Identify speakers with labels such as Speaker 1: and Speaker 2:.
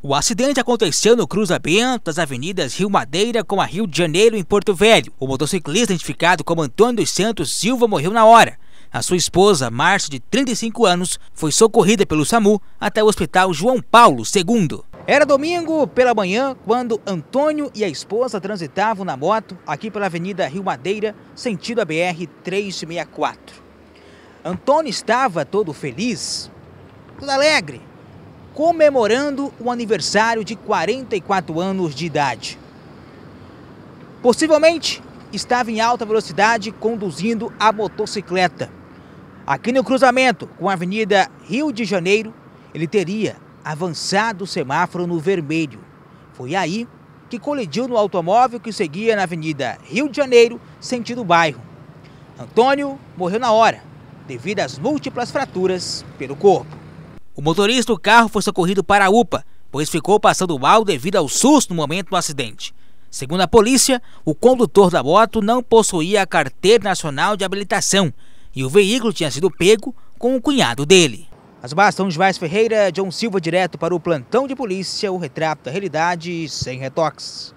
Speaker 1: O acidente aconteceu no cruzamento das avenidas Rio Madeira com a Rio de Janeiro em Porto Velho. O motociclista identificado como Antônio dos Santos Silva morreu na hora. A sua esposa, Márcia, de 35 anos, foi socorrida pelo SAMU até o Hospital João Paulo II. Era domingo pela manhã quando Antônio e a esposa transitavam na moto aqui pela Avenida Rio Madeira, sentido a BR 364. Antônio estava todo feliz, todo alegre, comemorando o aniversário de 44 anos de idade. Possivelmente estava em alta velocidade conduzindo a motocicleta. Aqui no cruzamento com a Avenida Rio de Janeiro, ele teria avançado o semáforo no vermelho. Foi aí que colidiu no automóvel que seguia na Avenida Rio de Janeiro, sentido bairro. Antônio morreu na hora, devido às múltiplas fraturas pelo corpo. O motorista do carro foi socorrido para a UPA, pois ficou passando mal devido ao susto no momento do acidente. Segundo a polícia, o condutor da moto não possuía a carteira nacional de habilitação e o veículo tinha sido pego com o cunhado dele. As Bastões Vaz Ferreira, John Silva, direto para o plantão de polícia, o retrato da realidade sem retoques.